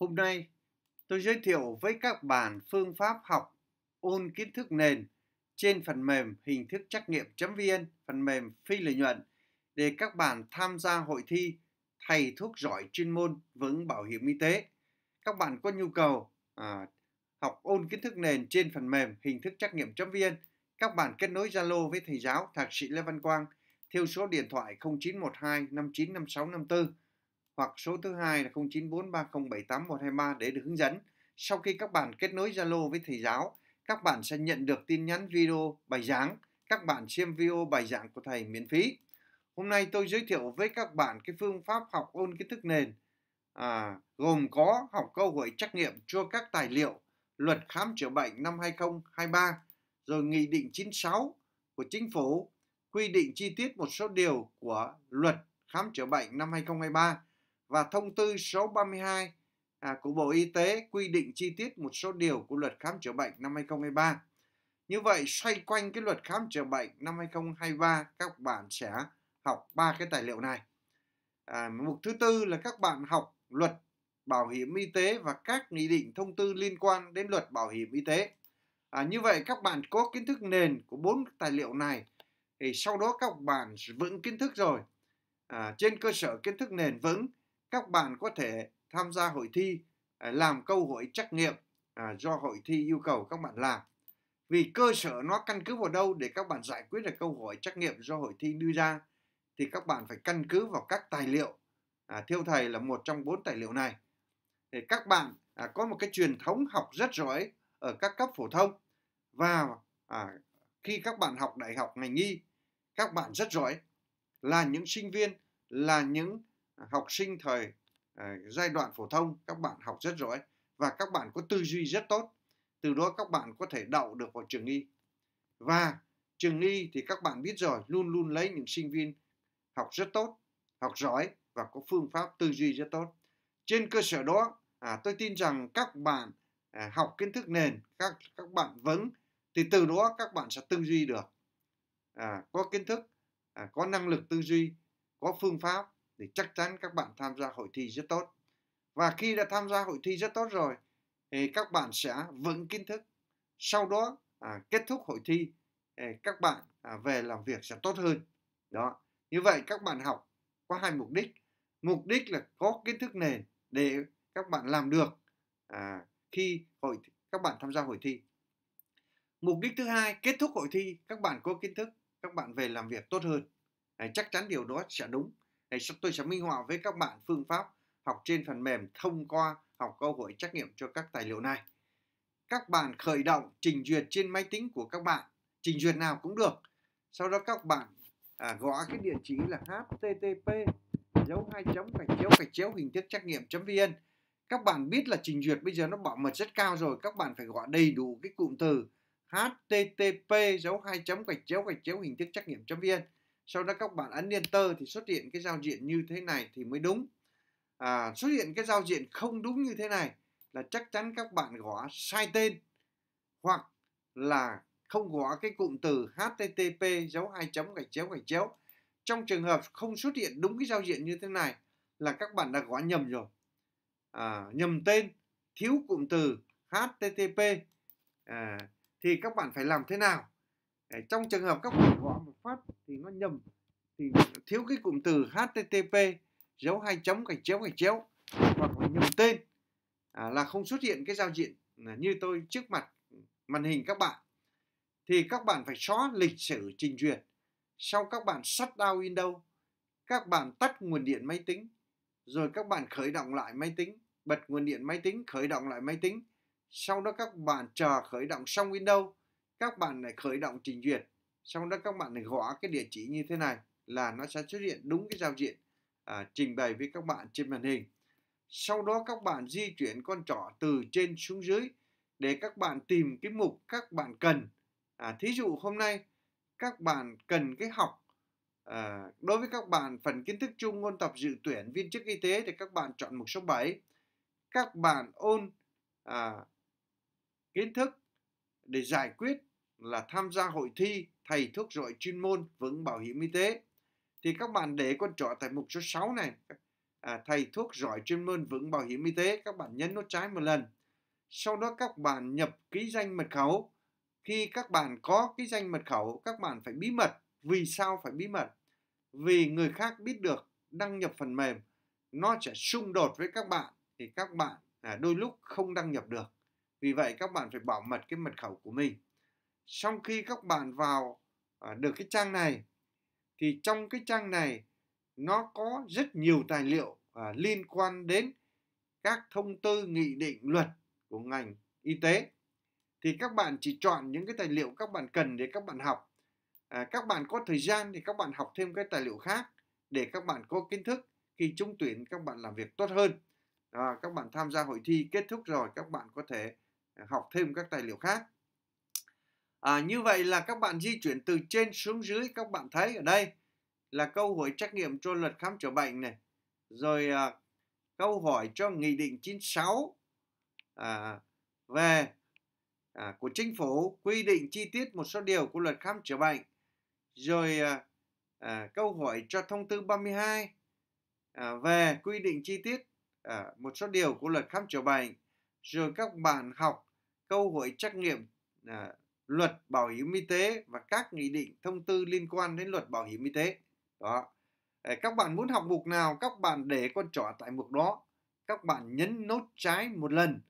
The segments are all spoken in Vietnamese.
Hôm nay, tôi giới thiệu với các bạn phương pháp học ôn kiến thức nền trên phần mềm hình thức trắc nghiệm.vn, phần mềm phi lợi nhuận để các bạn tham gia hội thi thầy thuốc giỏi chuyên môn vững bảo hiểm y tế. Các bạn có nhu cầu à, học ôn kiến thức nền trên phần mềm hình thức trắc nghiệm.vn, các bạn kết nối Zalo với thầy giáo Thạc sĩ Lê Văn Quang theo số điện thoại 0912 595654 hoặc số thứ hai là 0943078123 để được hướng dẫn. Sau khi các bạn kết nối Zalo với thầy giáo, các bạn sẽ nhận được tin nhắn video bài giảng. Các bạn xem video bài giảng của thầy miễn phí. Hôm nay tôi giới thiệu với các bạn cái phương pháp học ôn kiến thức nền à, gồm có học câu hỏi trắc nghiệm cho các tài liệu luật khám chữa bệnh năm 2023 rồi nghị định 96 của chính phủ quy định chi tiết một số điều của luật khám chữa bệnh năm 2023 và thông tư số 32 à, của Bộ Y tế quy định chi tiết một số điều của luật khám chữa bệnh năm 2023. Như vậy, xoay quanh cái luật khám chữa bệnh năm 2023, các bạn sẽ học ba cái tài liệu này. À, mục thứ tư là các bạn học luật bảo hiểm y tế và các nghị định thông tư liên quan đến luật bảo hiểm y tế. À, như vậy các bạn có kiến thức nền của bốn tài liệu này thì sau đó các bạn vững kiến thức rồi. À, trên cơ sở kiến thức nền vững các bạn có thể tham gia hội thi à, làm câu hỏi trắc nghiệm à, do hội thi yêu cầu các bạn làm vì cơ sở nó căn cứ vào đâu để các bạn giải quyết được câu hỏi trắc nghiệm do hội thi đưa ra thì các bạn phải căn cứ vào các tài liệu à, thiêu thầy là một trong bốn tài liệu này thì các bạn à, có một cái truyền thống học rất giỏi ở các cấp phổ thông và à, khi các bạn học đại học ngành y các bạn rất giỏi là những sinh viên là những học sinh thời à, giai đoạn phổ thông các bạn học rất giỏi và các bạn có tư duy rất tốt từ đó các bạn có thể đậu được vào trường y và trường y thì các bạn biết rồi luôn luôn lấy những sinh viên học rất tốt học giỏi và có phương pháp tư duy rất tốt trên cơ sở đó à, tôi tin rằng các bạn à, học kiến thức nền các các bạn vững thì từ đó các bạn sẽ tư duy được à, có kiến thức à, có năng lực tư duy có phương pháp thì chắc chắn các bạn tham gia hội thi rất tốt. Và khi đã tham gia hội thi rất tốt rồi thì các bạn sẽ vững kiến thức. Sau đó à, kết thúc hội thi các bạn à, về làm việc sẽ tốt hơn. Đó. Như vậy các bạn học có hai mục đích. Mục đích là có kiến thức nền để các bạn làm được à, khi hội các bạn tham gia hội thi. Mục đích thứ hai, kết thúc hội thi các bạn có kiến thức, các bạn về làm việc tốt hơn. À, chắc chắn điều đó sẽ đúng. Ngày sau tôi sẽ minh họa với các bạn phương pháp học trên phần mềm thông qua học câu hỏi trách nhiệm cho các tài liệu này. Các bạn khởi động trình duyệt trên máy tính của các bạn, trình duyệt nào cũng được. Sau đó các bạn à, gõ cái địa chỉ là http dấu hai chấm gạch chéo gạch chéo hình thức trách nhiệm vn các bạn biết là trình duyệt bây giờ nó bảo mật rất cao rồi các bạn phải gọi đầy đủ cái cụm từ http dấu hai chấm gạch chéo gạch chéo hình thức trách nhiệm vn sau đó các bạn ấn enter thì xuất hiện cái giao diện như thế này thì mới đúng à, xuất hiện cái giao diện không đúng như thế này là chắc chắn các bạn gõ sai tên hoặc là không gõ cái cụm từ http dấu hai chấm gạch chéo gạch chéo trong trường hợp không xuất hiện đúng cái giao diện như thế này là các bạn đã gõ nhầm rồi à, nhầm tên thiếu cụm từ http à, thì các bạn phải làm thế nào Để trong trường hợp các bạn gõ một phát thì nó nhầm thì thiếu cái cụm từ http dấu hai chấm gạch chéo gạch chéo hoặc là nhầm tên à, là không xuất hiện cái giao diện như tôi trước mặt màn hình các bạn thì các bạn phải xóa lịch sử trình duyệt sau các bạn shut down Windows các bạn tắt nguồn điện máy tính rồi các bạn khởi động lại máy tính bật nguồn điện máy tính khởi động lại máy tính sau đó các bạn chờ khởi động xong Windows các bạn lại khởi động trình duyệt sau đó các bạn gõ cái địa chỉ như thế này là nó sẽ xuất hiện đúng cái giao diện à, trình bày với các bạn trên màn hình sau đó các bạn di chuyển con trỏ từ trên xuống dưới để các bạn tìm cái mục các bạn cần à, thí dụ hôm nay các bạn cần cái học à, đối với các bạn phần kiến thức chung ôn tập dự tuyển viên chức y tế thì các bạn chọn mục số 7 các bạn ôn à, kiến thức để giải quyết là tham gia hội thi thầy thuốc giỏi chuyên môn vững bảo hiểm y tế thì các bạn để con chọn tại mục số 6 này à, thầy thuốc giỏi chuyên môn vững bảo hiểm y tế các bạn nhấn nút trái một lần sau đó các bạn nhập ký danh mật khẩu khi các bạn có ký danh mật khẩu các bạn phải bí mật vì sao phải bí mật vì người khác biết được đăng nhập phần mềm nó sẽ xung đột với các bạn thì các bạn à, đôi lúc không đăng nhập được vì vậy các bạn phải bảo mật cái mật khẩu của mình sau khi các bạn vào được cái trang này thì trong cái trang này nó có rất nhiều tài liệu liên quan đến các thông tư nghị định luật của ngành y tế thì các bạn chỉ chọn những cái tài liệu các bạn cần để các bạn học à, các bạn có thời gian thì các bạn học thêm cái tài liệu khác để các bạn có kiến thức khi trúng tuyển các bạn làm việc tốt hơn à, các bạn tham gia hội thi kết thúc rồi các bạn có thể học thêm các tài liệu khác À, như vậy là các bạn di chuyển từ trên xuống dưới các bạn thấy ở đây là câu hỏi trắc nghiệm cho luật khám chữa bệnh này. Rồi à, câu hỏi cho nghị định 96 à, về à, của chính phủ quy định chi tiết một số điều của luật khám chữa bệnh. Rồi à, à, câu hỏi cho thông tư 32 à, về quy định chi tiết à, một số điều của luật khám chữa bệnh. Rồi các bạn học câu hỏi trắc nghiệm à, luật bảo hiểm y tế và các nghị định thông tư liên quan đến luật bảo hiểm y tế đó các bạn muốn học mục nào các bạn để con trỏ tại mục đó các bạn nhấn nốt trái một lần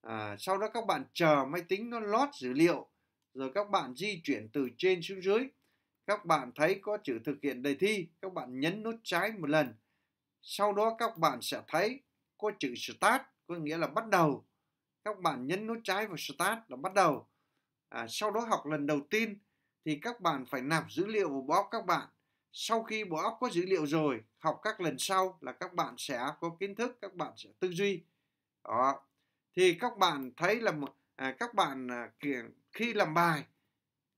à, sau đó các bạn chờ máy tính nó lót dữ liệu rồi các bạn di chuyển từ trên xuống dưới các bạn thấy có chữ thực hiện đề thi các bạn nhấn nút trái một lần sau đó các bạn sẽ thấy có chữ start có nghĩa là bắt đầu các bạn nhấn nút trái vào start là bắt đầu à, sau đó học lần đầu tiên thì các bạn phải nạp dữ liệu vào blog các bạn sau khi blog có dữ liệu rồi học các lần sau là các bạn sẽ có kiến thức các bạn sẽ tư duy đó thì các bạn thấy là à, các bạn à, khi làm bài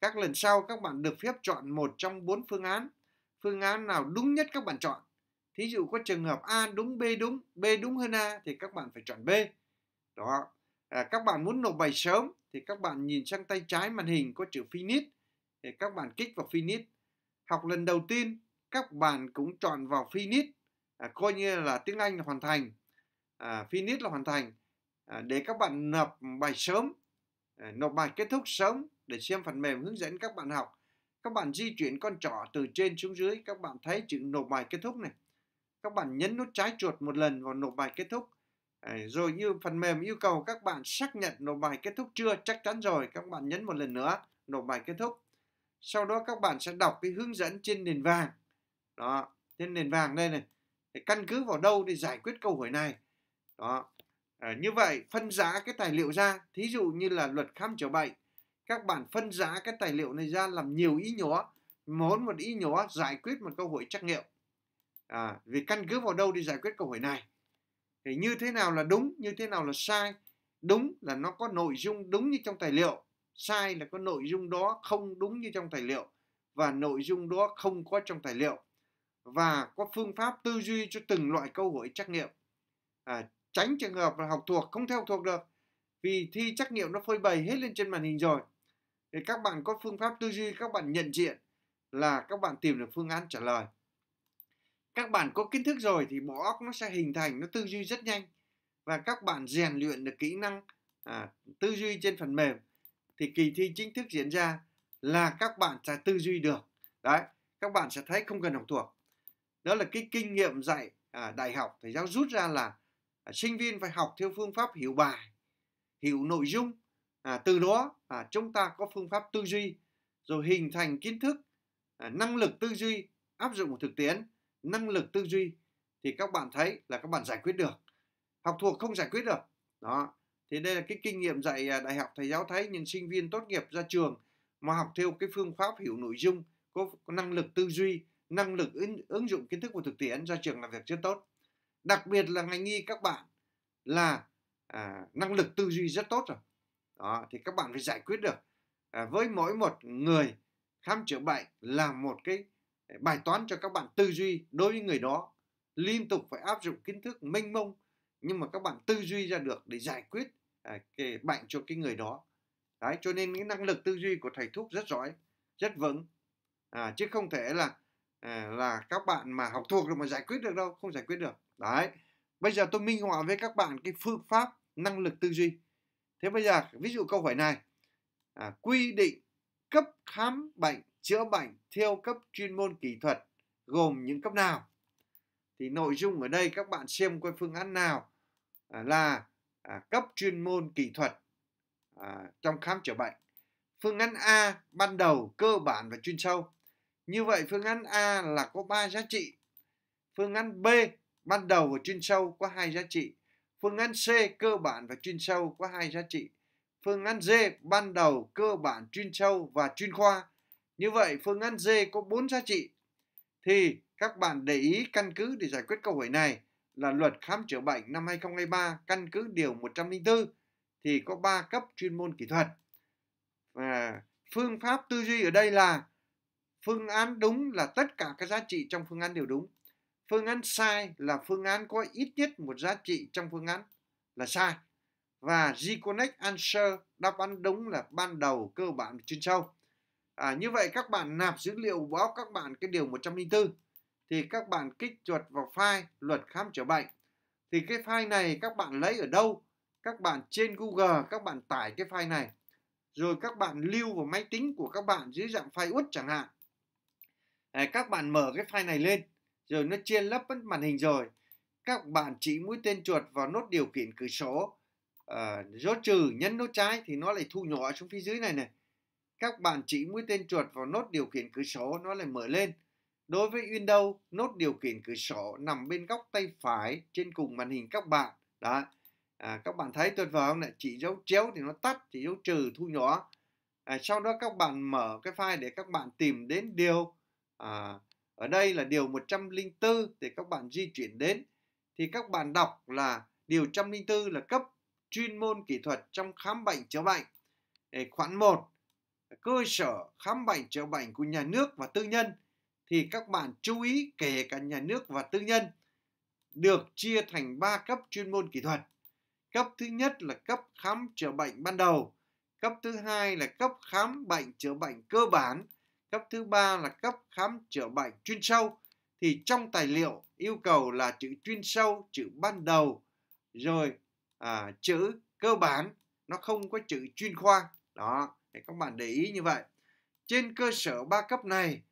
các lần sau các bạn được phép chọn một trong bốn phương án phương án nào đúng nhất các bạn chọn thí dụ có trường hợp a đúng b đúng b đúng hơn a thì các bạn phải chọn b đó à, các bạn muốn nộp bài sớm thì các bạn nhìn sang tay trái màn hình có chữ Finish thì các bạn kích vào Finish. Học lần đầu tiên các bạn cũng chọn vào Finish à, coi như là tiếng Anh là hoàn thành. À, finish là hoàn thành à, để các bạn nộp bài sớm à, nộp bài kết thúc sớm để xem phần mềm hướng dẫn các bạn học các bạn di chuyển con trỏ từ trên xuống dưới các bạn thấy chữ nộp bài kết thúc này các bạn nhấn nút trái chuột một lần vào nộp bài kết thúc rồi như phần mềm yêu cầu các bạn xác nhận nộp bài kết thúc chưa chắc chắn rồi các bạn nhấn một lần nữa nộp bài kết thúc sau đó các bạn sẽ đọc cái hướng dẫn trên nền vàng đó trên nền vàng đây này để căn cứ vào đâu để giải quyết câu hỏi này đó à, như vậy phân giá cái tài liệu ra thí dụ như là luật khám chữa bệnh các bạn phân giá cái tài liệu này ra làm nhiều ý nhỏ muốn một ý nhỏ giải quyết một câu hỏi trắc nghiệm à, vì căn cứ vào đâu để giải quyết câu hỏi này thì như thế nào là đúng như thế nào là sai đúng là nó có nội dung đúng như trong tài liệu sai là có nội dung đó không đúng như trong tài liệu và nội dung đó không có trong tài liệu và có phương pháp tư duy cho từng loại câu hỏi trắc nghiệm à, tránh trường hợp là học thuộc không theo thuộc được vì thi trắc nghiệm nó phơi bày hết lên trên màn hình rồi thì các bạn có phương pháp tư duy các bạn nhận diện là các bạn tìm được phương án trả lời các bạn có kiến thức rồi thì bộ óc nó sẽ hình thành nó tư duy rất nhanh và các bạn rèn luyện được kỹ năng à, tư duy trên phần mềm thì kỳ thi chính thức diễn ra là các bạn sẽ tư duy được đấy các bạn sẽ thấy không cần học thuộc đó là cái kinh nghiệm dạy à, đại học thầy giáo rút ra là à, sinh viên phải học theo phương pháp hiểu bài hiểu nội dung à, từ đó à, chúng ta có phương pháp tư duy rồi hình thành kiến thức à, năng lực tư duy áp dụng vào thực tiễn năng lực tư duy thì các bạn thấy là các bạn giải quyết được học thuộc không giải quyết được đó thì đây là cái kinh nghiệm dạy à, đại học thầy giáo thấy những sinh viên tốt nghiệp ra trường mà học theo cái phương pháp hiểu nội dung có năng lực tư duy năng lực ứng, ứng dụng kiến thức của thực tiễn ra trường làm việc rất tốt đặc biệt là ngành y các bạn là à, năng lực tư duy rất tốt rồi đó thì các bạn phải giải quyết được à, với mỗi một người khám chữa bệnh là một cái bài toán cho các bạn tư duy đối với người đó liên tục phải áp dụng kiến thức mênh mông nhưng mà các bạn tư duy ra được để giải quyết à, cái bệnh cho cái người đó đấy cho nên cái năng lực tư duy của thầy thuốc rất giỏi rất vững à, chứ không thể là à, là các bạn mà học thuộc rồi mà giải quyết được đâu không giải quyết được đấy bây giờ tôi minh họa với các bạn cái phương pháp năng lực tư duy thế bây giờ ví dụ câu hỏi này à, quy định cấp khám bệnh chữa bệnh theo cấp chuyên môn kỹ thuật gồm những cấp nào thì nội dung ở đây các bạn xem qua phương án nào à, là à, cấp chuyên môn kỹ thuật à, trong khám chữa bệnh phương án A ban đầu cơ bản và chuyên sâu như vậy phương án A là có 3 giá trị phương án B ban đầu và chuyên sâu có hai giá trị phương án C cơ bản và chuyên sâu có hai giá trị phương án D ban đầu cơ bản chuyên sâu và chuyên khoa như vậy phương án D có 4 giá trị. Thì các bạn để ý căn cứ để giải quyết câu hỏi này là luật khám chữa bệnh năm 2023 căn cứ điều 104 thì có 3 cấp chuyên môn kỹ thuật. Và phương pháp tư duy ở đây là phương án đúng là tất cả các giá trị trong phương án đều đúng. Phương án sai là phương án có ít nhất một giá trị trong phương án là sai. Và G-Connect Answer đáp án đúng là ban đầu cơ bản chuyên sâu. À, như vậy các bạn nạp dữ liệu báo các bạn cái điều 104 thì các bạn kích chuột vào file luật khám chữa bệnh. Thì cái file này các bạn lấy ở đâu? Các bạn trên Google các bạn tải cái file này. Rồi các bạn lưu vào máy tính của các bạn dưới dạng file út chẳng hạn. À, các bạn mở cái file này lên rồi nó chia lấp mất màn hình rồi. Các bạn chỉ mũi tên chuột vào nốt điều khiển cửa sổ, uh, à, dấu trừ, nhấn nốt trái thì nó lại thu nhỏ xuống phía dưới này này các bạn chỉ mũi tên chuột vào nốt điều khiển cửa sổ nó lại mở lên. Đối với Windows, nốt điều khiển cửa sổ nằm bên góc tay phải trên cùng màn hình các bạn. Đó. À, các bạn thấy tuyệt vời không ạ? Chỉ dấu chéo thì nó tắt, chỉ dấu trừ thu nhỏ. À, sau đó các bạn mở cái file để các bạn tìm đến điều à, ở đây là điều 104 để các bạn di chuyển đến. Thì các bạn đọc là điều 104 là cấp chuyên môn kỹ thuật trong khám bệnh chữa bệnh. Để khoản 1 cơ sở khám bệnh chữa bệnh của nhà nước và tư nhân thì các bạn chú ý kể cả nhà nước và tư nhân được chia thành 3 cấp chuyên môn kỹ thuật. Cấp thứ nhất là cấp khám chữa bệnh ban đầu, cấp thứ hai là cấp khám bệnh chữa bệnh cơ bản, cấp thứ ba là cấp khám chữa bệnh chuyên sâu. Thì trong tài liệu yêu cầu là chữ chuyên sâu, chữ ban đầu, rồi à, chữ cơ bản, nó không có chữ chuyên khoa. Đó, để các bạn để ý như vậy. Trên cơ sở ba cấp này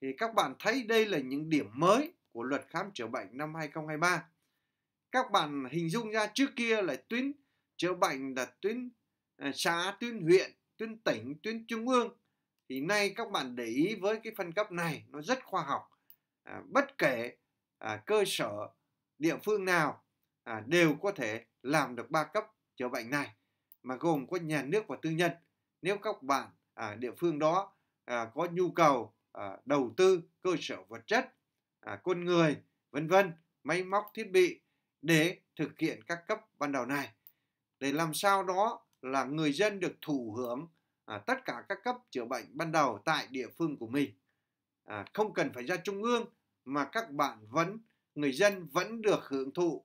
thì các bạn thấy đây là những điểm mới của luật khám chữa bệnh năm 2023. Các bạn hình dung ra trước kia là tuyến chữa bệnh là tuyến ờ, xã, tuyến huyện, tuyến tỉnh, tuyến trung ương. Thì nay các bạn để ý với cái phân cấp này nó rất khoa học. À, bất kể à, cơ sở địa phương nào à, đều có thể làm được ba cấp chữa bệnh này mà gồm có nhà nước và tư nhân nếu các bạn à, địa phương đó à, có nhu cầu à, đầu tư cơ sở vật chất, à, con người, vân vân, máy móc thiết bị để thực hiện các cấp ban đầu này để làm sao đó là người dân được thụ hưởng à, tất cả các cấp chữa bệnh ban đầu tại địa phương của mình à, không cần phải ra trung ương mà các bạn vẫn người dân vẫn được hưởng thụ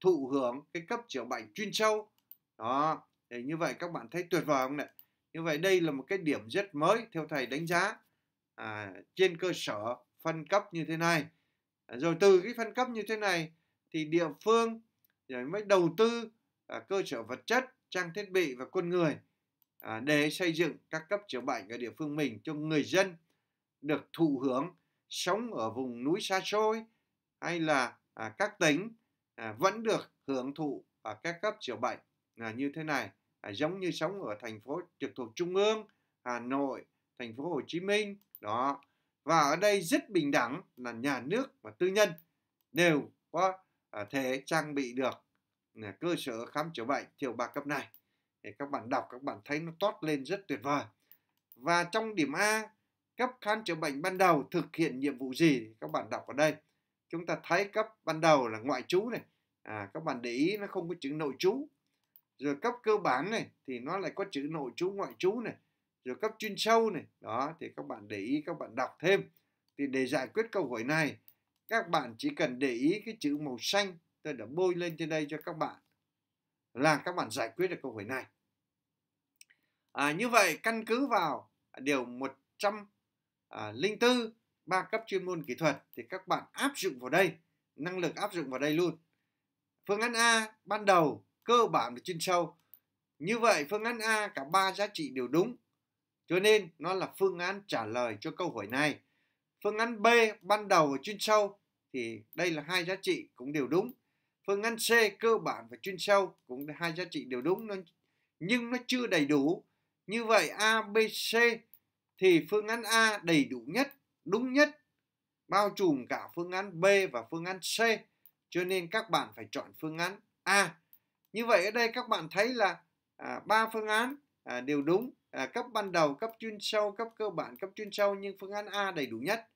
thụ hưởng cái cấp chữa bệnh chuyên sâu đó thì như vậy các bạn thấy tuyệt vời không này như vậy đây là một cái điểm rất mới theo thầy đánh giá à, trên cơ sở phân cấp như thế này à, rồi từ cái phân cấp như thế này thì địa phương rồi mới đầu tư à, cơ sở vật chất trang thiết bị và con người à, để xây dựng các cấp chữa bệnh ở địa phương mình cho người dân được thụ hưởng sống ở vùng núi xa xôi hay là à, các tỉnh à, vẫn được hưởng thụ ở các cấp chữa bệnh à, như thế này à, giống như sống ở thành phố trực thuộc trung ương hà nội thành phố hồ chí minh đó và ở đây rất bình đẳng là nhà nước và tư nhân đều có à, thể trang bị được à, cơ sở khám chữa bệnh thiều ba cấp này thì các bạn đọc các bạn thấy nó toát lên rất tuyệt vời và trong điểm A cấp khám chữa bệnh ban đầu thực hiện nhiệm vụ gì các bạn đọc ở đây chúng ta thấy cấp ban đầu là ngoại trú này à, các bạn để ý nó không có chữ nội trú rồi cấp cơ bản này thì nó lại có chữ nội chú ngoại chú này rồi cấp chuyên sâu này đó thì các bạn để ý các bạn đọc thêm thì để giải quyết câu hỏi này các bạn chỉ cần để ý cái chữ màu xanh tôi đã bôi lên trên đây cho các bạn là các bạn giải quyết được câu hỏi này à, như vậy căn cứ vào điều 104 à, ba cấp chuyên môn kỹ thuật thì các bạn áp dụng vào đây năng lực áp dụng vào đây luôn phương án A ban đầu cơ bản và chuyên sâu. Như vậy phương án A cả ba giá trị đều đúng. Cho nên nó là phương án trả lời cho câu hỏi này. Phương án B ban đầu và chuyên sâu thì đây là hai giá trị cũng đều đúng. Phương án C cơ bản và chuyên sâu cũng hai giá trị đều đúng nhưng nó chưa đầy đủ. Như vậy A, B, C thì phương án A đầy đủ nhất, đúng nhất, bao trùm cả phương án B và phương án C. Cho nên các bạn phải chọn phương án A như vậy ở đây các bạn thấy là à, ba à, phương án à, đều đúng à, cấp ban đầu cấp chuyên sâu cấp cơ bản cấp chuyên sâu nhưng phương án A đầy đủ nhất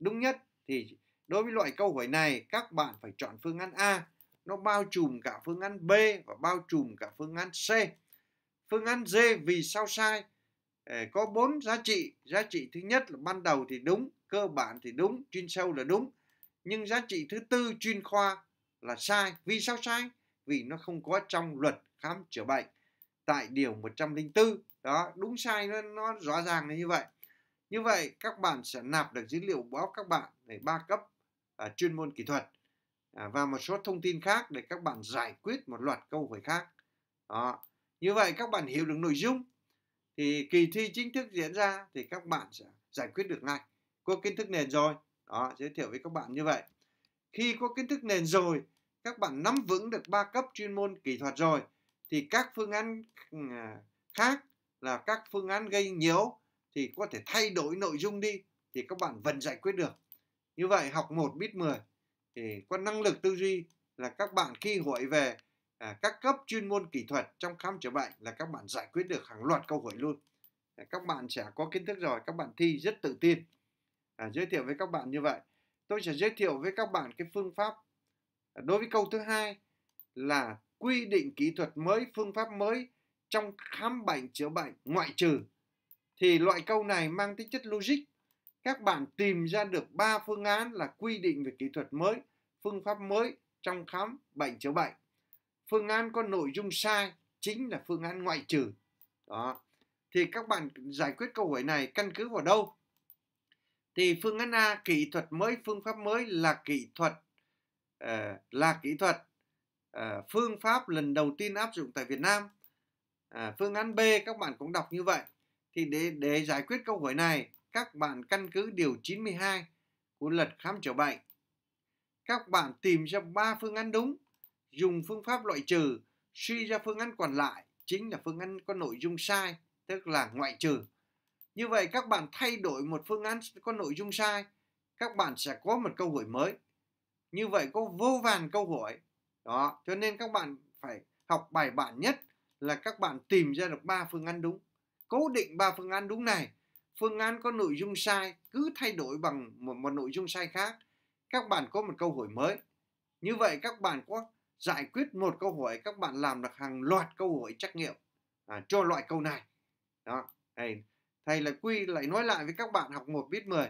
đúng nhất thì đối với loại câu hỏi này các bạn phải chọn phương án A nó bao trùm cả phương án B và bao trùm cả phương án C phương án D vì sao sai ờ, có bốn giá trị giá trị thứ nhất là ban đầu thì đúng cơ bản thì đúng chuyên sâu là đúng nhưng giá trị thứ tư chuyên khoa là sai vì sao sai vì nó không có trong luật khám chữa bệnh tại điều 104 đó đúng sai nó nó rõ ràng là như vậy như vậy các bạn sẽ nạp được dữ liệu báo các bạn để ba cấp à, chuyên môn kỹ thuật à, và một số thông tin khác để các bạn giải quyết một loạt câu hỏi khác đó. như vậy các bạn hiểu được nội dung thì kỳ thi chính thức diễn ra thì các bạn sẽ giải quyết được ngay có kiến thức nền rồi đó giới thiệu với các bạn như vậy khi có kiến thức nền rồi các bạn nắm vững được ba cấp chuyên môn kỹ thuật rồi thì các phương án à, khác là các phương án gây nhiễu thì có thể thay đổi nội dung đi thì các bạn vẫn giải quyết được. Như vậy học một biết 10 thì có năng lực tư duy là các bạn khi hỏi về à, các cấp chuyên môn kỹ thuật trong khám chữa bệnh là các bạn giải quyết được hàng loạt câu hỏi luôn. À, các bạn sẽ có kiến thức rồi, các bạn thi rất tự tin. À, giới thiệu với các bạn như vậy. Tôi sẽ giới thiệu với các bạn cái phương pháp Đối với câu thứ hai là quy định kỹ thuật mới, phương pháp mới trong khám bệnh chữa bệnh ngoại trừ thì loại câu này mang tính chất logic. Các bạn tìm ra được 3 phương án là quy định về kỹ thuật mới, phương pháp mới trong khám bệnh chữa bệnh. Phương án có nội dung sai chính là phương án ngoại trừ. Đó. Thì các bạn giải quyết câu hỏi này căn cứ vào đâu? Thì phương án A kỹ thuật mới, phương pháp mới là kỹ thuật Ờ, là kỹ thuật uh, phương pháp lần đầu tiên áp dụng tại Việt Nam uh, phương án B các bạn cũng đọc như vậy thì để để giải quyết câu hỏi này các bạn căn cứ điều 92 của luật khám chữa bệnh các bạn tìm ra ba phương án đúng dùng phương pháp loại trừ suy ra phương án còn lại chính là phương án có nội dung sai tức là ngoại trừ như vậy các bạn thay đổi một phương án có nội dung sai các bạn sẽ có một câu hỏi mới như vậy có vô vàn câu hỏi đó cho nên các bạn phải học bài bản nhất là các bạn tìm ra được ba phương án đúng cố định ba phương án đúng này phương án có nội dung sai cứ thay đổi bằng một, một nội dung sai khác các bạn có một câu hỏi mới như vậy các bạn có giải quyết một câu hỏi các bạn làm được hàng loạt câu hỏi trắc nghiệm à, cho loại câu này đó hay thầy là quy lại nói lại với các bạn học một biết 10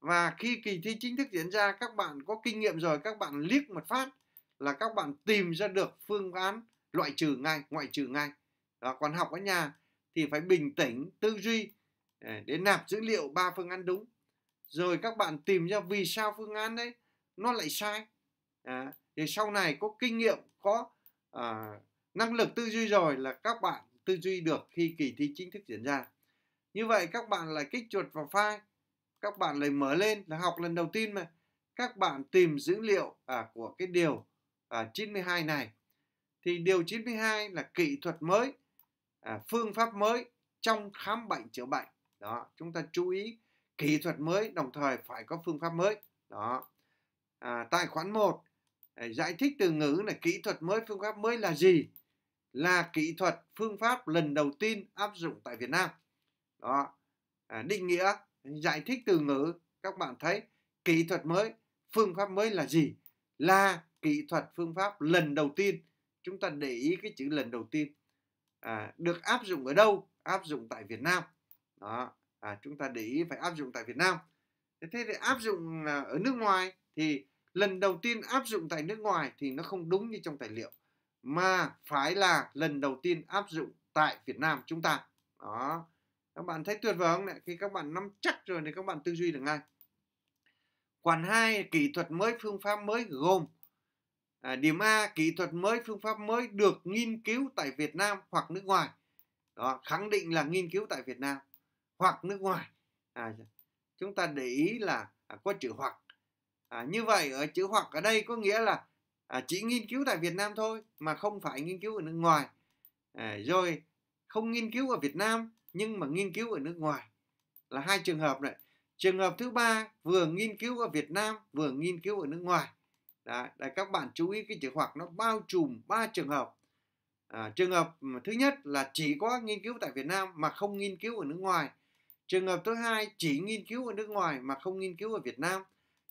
và khi kỳ thi chính thức diễn ra các bạn có kinh nghiệm rồi các bạn liếc một phát là các bạn tìm ra được phương án loại trừ ngay ngoại trừ ngay và còn học ở nhà thì phải bình tĩnh tư duy để nạp dữ liệu ba phương án đúng rồi các bạn tìm ra vì sao phương án đấy nó lại sai à, thì sau này có kinh nghiệm có à, năng lực tư duy rồi là các bạn tư duy được khi kỳ thi chính thức diễn ra như vậy các bạn lại kích chuột vào file các bạn lại mở lên là học lần đầu tiên mà các bạn tìm dữ liệu à, của cái điều à, 92 này thì điều 92 là kỹ thuật mới à, phương pháp mới trong khám bệnh chữa bệnh đó chúng ta chú ý kỹ thuật mới đồng thời phải có phương pháp mới đó à, tại khoản 1 à, giải thích từ ngữ là kỹ thuật mới phương pháp mới là gì là kỹ thuật phương pháp lần đầu tiên áp dụng tại Việt Nam đó à, định nghĩa giải thích từ ngữ các bạn thấy kỹ thuật mới phương pháp mới là gì là kỹ thuật phương pháp lần đầu tiên chúng ta để ý cái chữ lần đầu tiên à, được áp dụng ở đâu áp dụng tại Việt Nam đó à, chúng ta để ý phải áp dụng tại Việt Nam thế thì áp dụng à, ở nước ngoài thì lần đầu tiên áp dụng tại nước ngoài thì nó không đúng như trong tài liệu mà phải là lần đầu tiên áp dụng tại Việt Nam chúng ta đó các bạn thấy tuyệt vời không này khi các bạn nắm chắc rồi thì các bạn tư duy được ngay khoản 2 kỹ thuật mới phương pháp mới gồm à, điểm A kỹ thuật mới phương pháp mới được nghiên cứu tại Việt Nam hoặc nước ngoài đó khẳng định là nghiên cứu tại Việt Nam hoặc nước ngoài à, chúng ta để ý là à, có chữ hoặc à, như vậy ở chữ hoặc ở đây có nghĩa là à, chỉ nghiên cứu tại Việt Nam thôi mà không phải nghiên cứu ở nước ngoài à, rồi không nghiên cứu ở Việt Nam nhưng mà nghiên cứu ở nước ngoài là hai trường hợp này trường hợp thứ ba vừa nghiên cứu ở Việt Nam vừa nghiên cứu ở nước ngoài Đấy, các bạn chú ý cái chữ hoặc nó bao trùm ba trường hợp à, trường hợp thứ nhất là chỉ có nghiên cứu tại Việt Nam mà không nghiên cứu ở nước ngoài trường hợp thứ hai chỉ nghiên cứu ở nước ngoài mà không nghiên cứu ở Việt Nam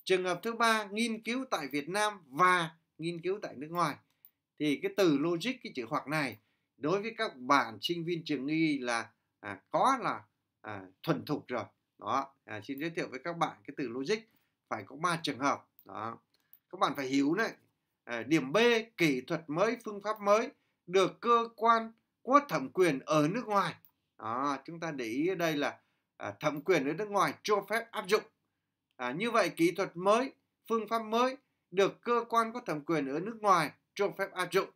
trường hợp thứ ba nghiên cứu tại Việt Nam và nghiên cứu tại nước ngoài thì cái từ logic cái chữ hoặc này đối với các bạn sinh viên trường y là à, có là à, thuần thục rồi đó à, xin giới thiệu với các bạn cái từ logic phải có ba trường hợp đó các bạn phải hiểu đấy à, điểm b kỹ thuật mới phương pháp mới được cơ quan có thẩm quyền ở nước ngoài đó, chúng ta để ý ở đây là à, thẩm quyền ở nước ngoài cho phép áp dụng à, như vậy kỹ thuật mới phương pháp mới được cơ quan có thẩm quyền ở nước ngoài cho phép áp dụng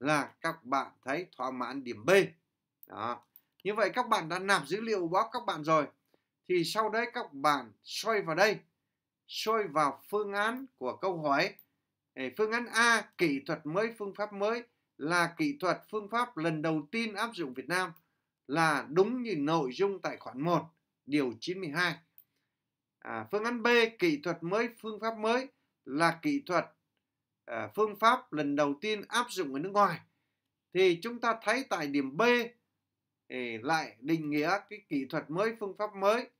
là các bạn thấy thỏa mãn điểm B. Đó. Như vậy các bạn đã nạp dữ liệu báo các bạn rồi. Thì sau đấy các bạn xoay vào đây. Xoay vào phương án của câu hỏi. Phương án A, kỹ thuật mới, phương pháp mới là kỹ thuật phương pháp lần đầu tiên áp dụng Việt Nam là đúng như nội dung tại khoản 1, điều 92. À, phương án B, kỹ thuật mới, phương pháp mới là kỹ thuật à, phương pháp lần đầu tiên áp dụng ở nước ngoài. Thì chúng ta thấy tại điểm B lại định nghĩa cái kỹ thuật mới phương pháp mới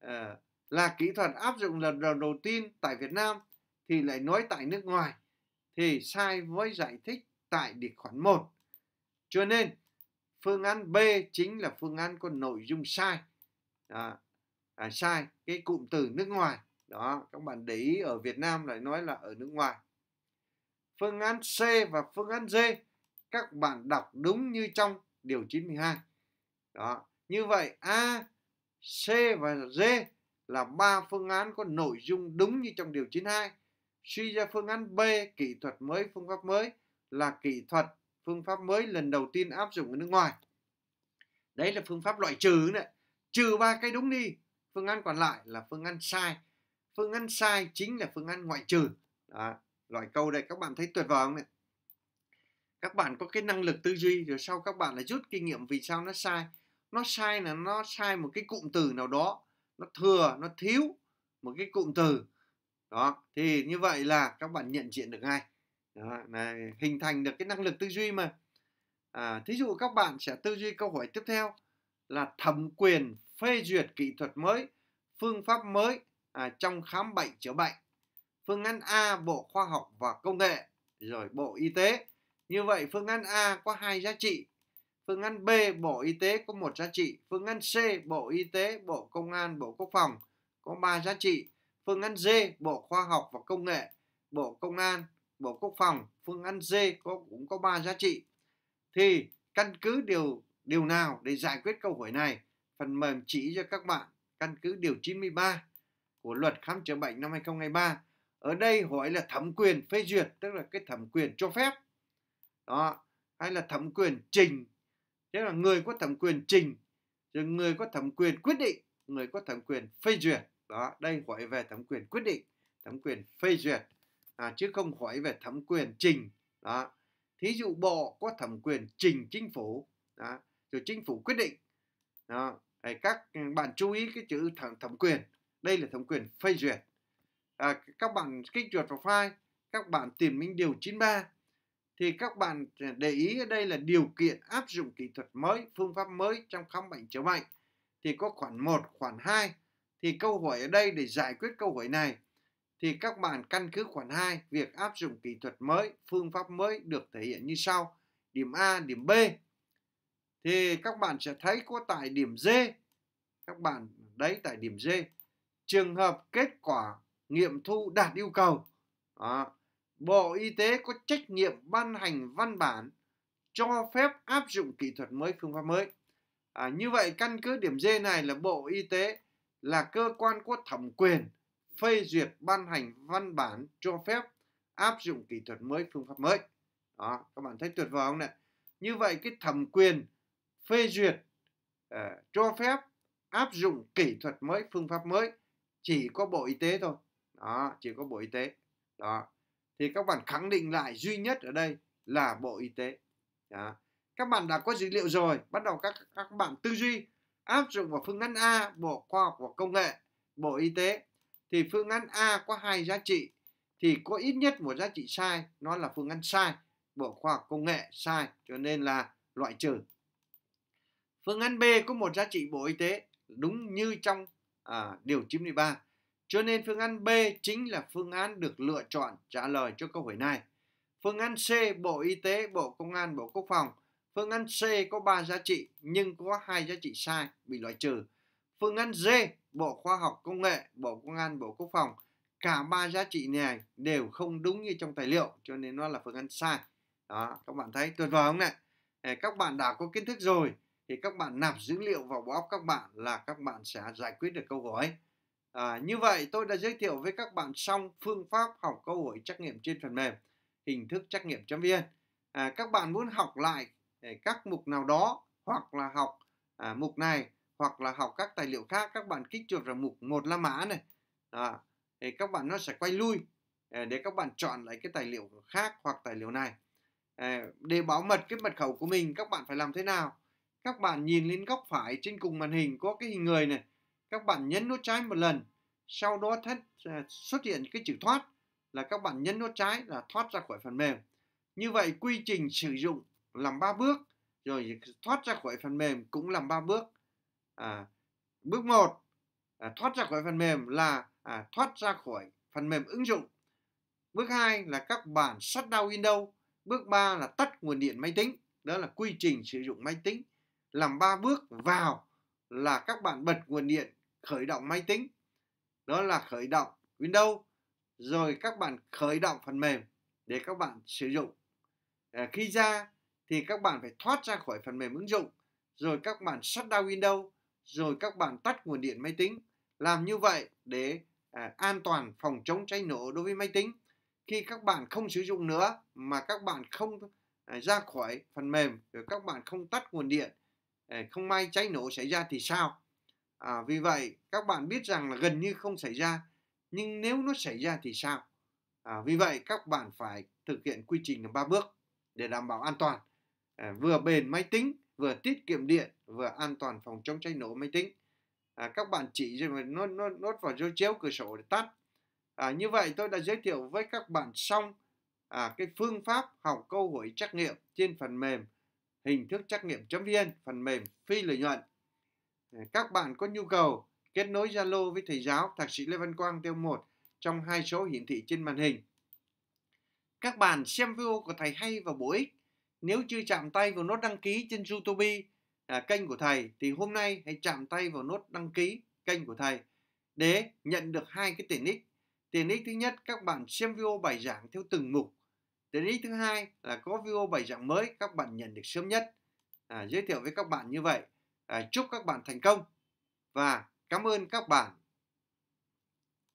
ờ, là kỹ thuật áp dụng lần đầu tiên tại Việt Nam thì lại nói tại nước ngoài thì sai với giải thích tại điều khoản 1 cho nên phương án B chính là phương án có nội dung sai à, à, sai cái cụm từ nước ngoài đó các bạn để ý ở Việt Nam lại nói là ở nước ngoài phương án C và phương án D các bạn đọc đúng như trong điều 92 đó như vậy a c và d là ba phương án có nội dung đúng như trong điều 92 suy ra phương án b kỹ thuật mới phương pháp mới là kỹ thuật phương pháp mới lần đầu tiên áp dụng ở nước ngoài đấy là phương pháp loại trừ này trừ ba cái đúng đi phương án còn lại là phương án sai phương án sai chính là phương án ngoại trừ đó. loại câu đây các bạn thấy tuyệt vời không này các bạn có cái năng lực tư duy rồi sau các bạn lại rút kinh nghiệm vì sao nó sai nó sai là nó sai một cái cụm từ nào đó nó thừa nó thiếu một cái cụm từ đó thì như vậy là các bạn nhận diện được ngay đó, là hình thành được cái năng lực tư duy mà à, thí dụ các bạn sẽ tư duy câu hỏi tiếp theo là thẩm quyền phê duyệt kỹ thuật mới phương pháp mới à, trong khám bệnh chữa bệnh phương án A bộ khoa học và công nghệ rồi bộ y tế như vậy phương án A có hai giá trị Phương án B, Bộ Y tế có một giá trị. Phương án C, Bộ Y tế, Bộ Công an, Bộ Quốc phòng có 3 giá trị. Phương án D, Bộ Khoa học và Công nghệ, Bộ Công an, Bộ Quốc phòng, phương án D có cũng có 3 giá trị. Thì căn cứ điều điều nào để giải quyết câu hỏi này? Phần mềm chỉ cho các bạn căn cứ điều 93 của luật khám chữa bệnh năm 2023. Ở đây hỏi là thẩm quyền phê duyệt, tức là cái thẩm quyền cho phép. Đó, hay là thẩm quyền trình Thế là người có thẩm quyền trình, rồi người có thẩm quyền quyết định, người có thẩm quyền phê duyệt. Đó, đây gọi về thẩm quyền quyết định, thẩm quyền phê duyệt, à, chứ không hỏi về thẩm quyền trình. Đó. Thí dụ bộ có thẩm quyền trình chính phủ, đó. rồi chính phủ quyết định. Đó. Đấy, các bạn chú ý cái chữ thẩm, thẩm quyền. Đây là thẩm quyền phê duyệt. À, các bạn kích chuột vào file, các bạn tìm minh điều 93 thì các bạn à, để ý ở đây là điều kiện áp dụng kỹ thuật mới, phương pháp mới trong khám bệnh chữa bệnh. Thì có khoản 1, khoản 2. Thì câu hỏi ở đây để giải quyết câu hỏi này thì các bạn căn cứ khoản 2 việc áp dụng kỹ thuật mới, phương pháp mới được thể hiện như sau. Điểm A, điểm B. Thì các bạn sẽ thấy có tại điểm D. Các bạn đấy tại điểm D. Trường hợp kết quả nghiệm thu đạt yêu cầu. Đó. Bộ Y tế có trách nhiệm ban hành văn bản cho phép áp dụng kỹ thuật mới, phương pháp mới. À, như vậy căn cứ điểm D này là Bộ Y tế là cơ quan có thẩm quyền phê duyệt ban hành văn bản cho phép áp dụng kỹ thuật mới, phương pháp mới. Đó, các bạn thấy tuyệt vời không này? Như vậy cái thẩm quyền phê duyệt uh, cho phép áp dụng kỹ thuật mới, phương pháp mới chỉ có Bộ Y tế thôi. Đó, chỉ có Bộ Y tế. Đó thì các bạn khẳng định lại duy nhất ở đây là Bộ Y tế. Đó. Các bạn đã có dữ liệu rồi, bắt đầu các các bạn tư duy áp dụng vào phương án A, Bộ Khoa học và Công nghệ, Bộ Y tế thì phương án A có hai giá trị thì có ít nhất một giá trị sai, nó là phương án sai, Bộ Khoa học Công nghệ sai cho nên là loại trừ. Phương án B có một giá trị Bộ Y tế đúng như trong à, điều 93 cho nên phương án B chính là phương án được lựa chọn trả lời cho câu hỏi này. Phương án C Bộ Y tế, Bộ Công an, Bộ Quốc phòng. Phương án C có 3 giá trị nhưng có hai giá trị sai bị loại trừ. Phương án D Bộ Khoa học Công nghệ, Bộ Công an, Bộ Quốc phòng. Cả ba giá trị này đều không đúng như trong tài liệu cho nên nó là phương án sai. Đó, các bạn thấy tuyệt vời không này? Các bạn đã có kiến thức rồi thì các bạn nạp dữ liệu vào bộ óc các bạn là các bạn sẽ giải quyết được câu hỏi À, như vậy tôi đã giới thiệu với các bạn xong phương pháp học câu hỏi trắc nghiệm trên phần mềm hình thức trắc nghiệm chấm vn. À, các bạn muốn học lại à, các mục nào đó hoặc là học à, mục này hoặc là học các tài liệu khác các bạn kích chuột vào mục một la mã này à, thì các bạn nó sẽ quay lui à, để các bạn chọn lại cái tài liệu khác hoặc tài liệu này à, để bảo mật cái mật khẩu của mình các bạn phải làm thế nào các bạn nhìn lên góc phải trên cùng màn hình có cái hình người này các bạn nhấn nút trái một lần sau đó thất, à, xuất hiện cái chữ thoát là các bạn nhấn nút trái là thoát ra khỏi phần mềm như vậy quy trình sử dụng làm 3 bước rồi thoát ra khỏi phần mềm cũng làm 3 bước à, bước 1 à, thoát ra khỏi phần mềm là à, thoát ra khỏi phần mềm ứng dụng bước 2 là các bạn shutdown Windows bước 3 là tắt nguồn điện máy tính đó là quy trình sử dụng máy tính làm 3 bước vào là các bạn bật nguồn điện khởi động máy tính đó là khởi động Windows rồi các bạn khởi động phần mềm để các bạn sử dụng à, khi ra thì các bạn phải thoát ra khỏi phần mềm ứng dụng rồi các bạn shut down Windows rồi các bạn tắt nguồn điện máy tính làm như vậy để à, an toàn phòng chống cháy nổ đối với máy tính khi các bạn không sử dụng nữa mà các bạn không à, ra khỏi phần mềm rồi các bạn không tắt nguồn điện à, không may cháy nổ xảy ra thì sao à, vì vậy các bạn biết rằng là gần như không xảy ra nhưng nếu nó xảy ra thì sao à, vì vậy các bạn phải thực hiện quy trình là ba bước để đảm bảo an toàn à, vừa bền máy tính vừa tiết kiệm điện vừa an toàn phòng chống cháy nổ máy tính à, các bạn chỉ rồi mà nó nó nốt vào dấu chéo cửa sổ để tắt à, như vậy tôi đã giới thiệu với các bạn xong à, cái phương pháp học câu hỏi trắc nghiệm trên phần mềm hình thức trắc nghiệm chấm vn phần mềm phi lợi nhuận Ờ, các bạn có nhu cầu kết nối Zalo với thầy giáo Thạc sĩ Lê Văn Quang theo một trong hai số hiển thị trên màn hình. Các bạn xem video của thầy hay và bổ ích. Nếu chưa chạm tay vào nút đăng ký trên YouTube à, kênh của thầy thì hôm nay hãy chạm tay vào nút đăng ký kênh của thầy để nhận được hai cái tiện ích. Tiện ích thứ nhất các bạn xem video bài giảng theo từng mục. Tiện ích thứ hai là có video bài giảng mới các bạn nhận được sớm nhất. À, giới thiệu với các bạn như vậy. À, chúc các bạn thành công và cảm ơn các bạn